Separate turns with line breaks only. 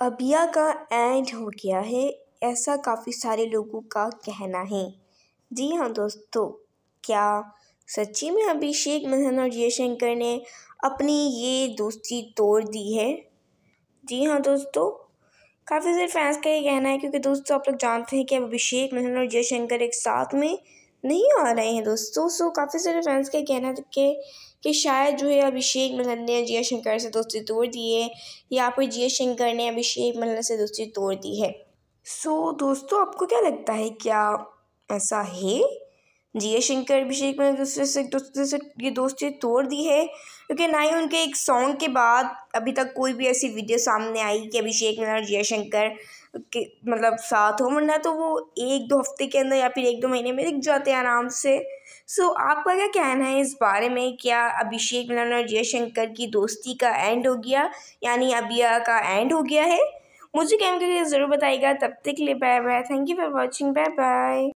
अबिया का एंड हो गया है ऐसा काफ़ी सारे लोगों का कहना है जी हाँ दोस्तों क्या सच्ची में अभिषेक मदन और जयशंकर ने अपनी ये दोस्ती तोड़ दी है जी हाँ दोस्तों काफ़ी सारे फैंस का ये कहना है क्योंकि दोस्तों आप लोग जानते हैं कि अभिषेक मदन और जयशंकर एक साथ में नहीं आ रहे हैं दोस्तों तो, सो काफ़ी सारे फैंस का कहना था कि कि शायद जो है अभिषेक मल्हन ने जिया शंकर से दोस्ती तोड़ दी है या फिर जिया शंकर ने अभिषेक मल्हन से दोस्ती तोड़ दी है सो so, दोस्तों आपको क्या लगता है क्या ऐसा है जिया शंकर अभिषेक मल्हन दूसरे से दूसरे से ये दोस्ती तोड़ दी है क्योंकि ना ही उनके एक सॉन्ग के बाद अभी तक कोई भी ऐसी वीडियो सामने आई कि अभिषेक मल्हन और जिया शंकर कि मतलब साथ हो वरना तो वो एक दो हफ्ते के अंदर या फिर एक दो महीने में दिख जाते हैं आराम से सो so, आपका क्या कहना है इस बारे में क्या अभिषेक मिलन और जयशंकर की दोस्ती का एंड हो गया यानी अबिया का एंड हो गया है मुझे कैम करके ज़रूर बताएगा तब तक के लिए bye bye thank you for watching bye bye